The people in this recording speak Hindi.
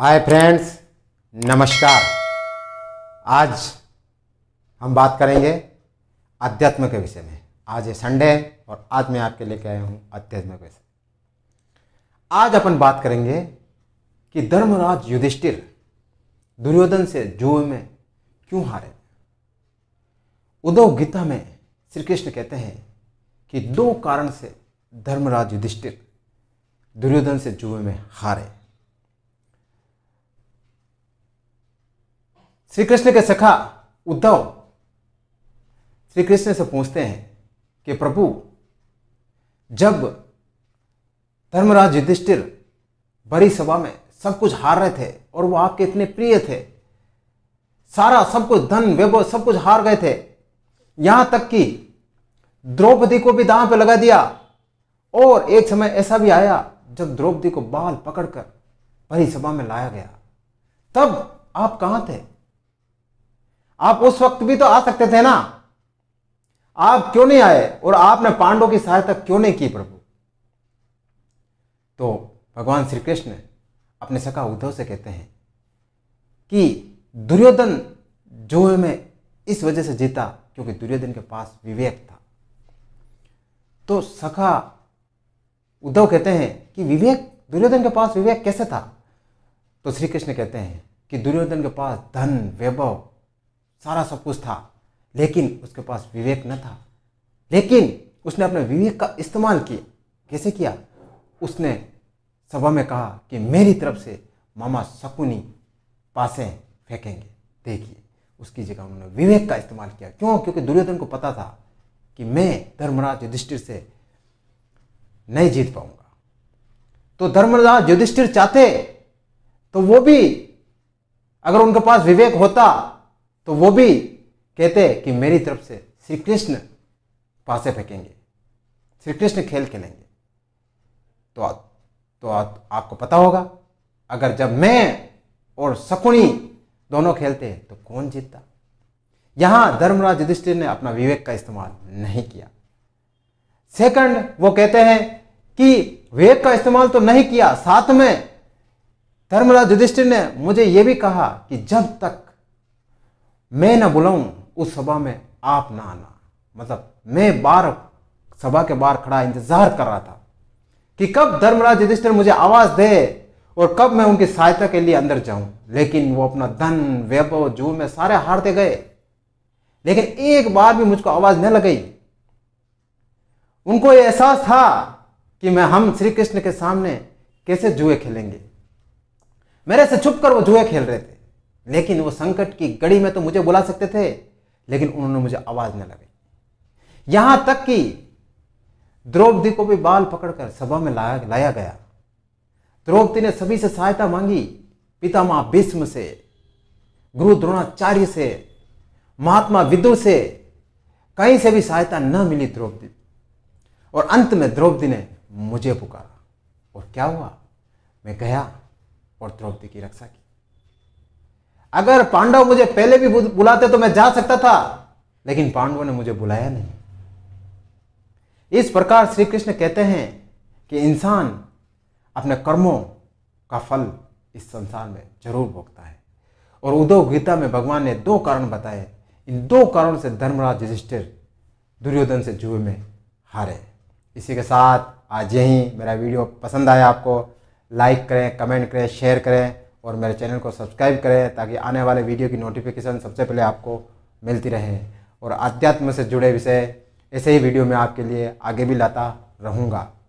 हाय फ्रेंड्स नमस्कार आज हम बात करेंगे अध्यात्म के विषय में आज ये संडे है और आज मैं आपके लेके आया हूँ अध्यात्म के विषय आज अपन बात करेंगे कि धर्मराज युधिष्ठिर दुर्योधन से जुए में क्यों हारे उद्धव गीता में श्री कृष्ण कहते हैं कि दो कारण से धर्मराज युधिष्ठिर दुर्योधन से जुए में हारे श्री कृष्ण के सखा उद्धव श्री कृष्ण से पूछते हैं कि प्रभु जब धर्मराज युधिष्ठिर बड़ी सभा में सब कुछ हार रहे थे और वो आपके इतने प्रिय थे सारा सब कुछ धन वैभव सब कुछ हार गए थे यहां तक कि द्रौपदी को भी दांव पे लगा दिया और एक समय ऐसा भी आया जब द्रौपदी को बाल पकड़कर बड़ी सभा में लाया गया तब आप कहां थे आप उस वक्त भी तो आ सकते थे ना आप क्यों नहीं आए और आपने पांडव की सहायता क्यों नहीं की प्रभु तो भगवान श्री कृष्ण अपने सखा उद्धव से कहते हैं कि दुर्योधन जो में इस वजह से जीता क्योंकि दुर्योधन के पास विवेक था तो सखा उद्धव कहते हैं कि विवेक दुर्योधन के पास विवेक कैसे था तो श्री कृष्ण कहते हैं कि दुर्योधन के पास धन वैभव सारा सब कुछ था लेकिन उसके पास विवेक न था लेकिन उसने अपने विवेक का इस्तेमाल किया कैसे किया उसने सभा में कहा कि मेरी तरफ से मामा शकुनी पासें फेंकेंगे देखिए उसकी जगह उन्होंने विवेक का इस्तेमाल किया क्यों क्योंकि दुर्योधन को पता था कि मैं धर्मराज युधिष्ठिर से नहीं जीत पाऊंगा तो धर्मराज युधिष्ठिर चाहते तो वो भी अगर उनके पास विवेक होता तो वो भी कहते हैं कि मेरी तरफ से श्री कृष्ण पासे फेंकेंगे श्री कृष्ण खेल खेलेंगे तो आ, तो आ, आपको पता होगा अगर जब मैं और शकुनी दोनों खेलते हैं तो कौन जीतता यहां धर्मराज युधिष्ठिर ने अपना विवेक का इस्तेमाल नहीं किया सेकंड वो कहते हैं कि विवेक का इस्तेमाल तो नहीं किया साथ में धर्मराज युधिष्ठिर ने मुझे यह भी कहा कि जब तक मैं ना बुलाऊं उस सभा में आप ना आना मतलब मैं बार सभा के बाहर खड़ा इंतजार कर रहा था कि कब धर्मराज युधिष्ठिर मुझे आवाज दे और कब मैं उनकी सहायता के लिए अंदर जाऊं लेकिन वो अपना धन वैभव जू में सारे हारते गए लेकिन एक बार भी मुझको आवाज न लगाई उनको ये एहसास था कि मैं हम श्री कृष्ण के सामने कैसे जुए खेलेंगे मेरे से छुपकर वो जुए खेल रहे थे लेकिन वो संकट की घड़ी में तो मुझे बुला सकते थे लेकिन उन्होंने मुझे आवाज न लगाई यहां तक कि द्रौपदी को भी बाल पकड़कर सभा में लाया लाया गया द्रौपदी ने सभी से सहायता मांगी पितामह भीष्म से गुरु द्रोणाचार्य से महात्मा विदु से कहीं से भी सहायता न मिली द्रौपदी और अंत में द्रौपदी ने मुझे पुकारा और क्या हुआ मैं गया और द्रौपदी की रक्षा की अगर पांडव मुझे पहले भी बुलाते तो मैं जा सकता था लेकिन पांडव ने मुझे बुलाया नहीं इस प्रकार श्री कृष्ण कहते हैं कि इंसान अपने कर्मों का फल इस संसार में जरूर भोगता है और उद्योग गीता में भगवान ने दो कारण बताए इन दो कारणों से धर्मराज युधिष्ठिर दुर्योधन से जुए में हारे इसी के साथ आज यहीं मेरा वीडियो पसंद आया आपको लाइक करें कमेंट करें शेयर करें और मेरे चैनल को सब्सक्राइब करें ताकि आने वाले वीडियो की नोटिफिकेशन सबसे पहले आपको मिलती रहे और आध्यात्म से जुड़े विषय ऐसे ही वीडियो में आपके लिए आगे भी लाता रहूँगा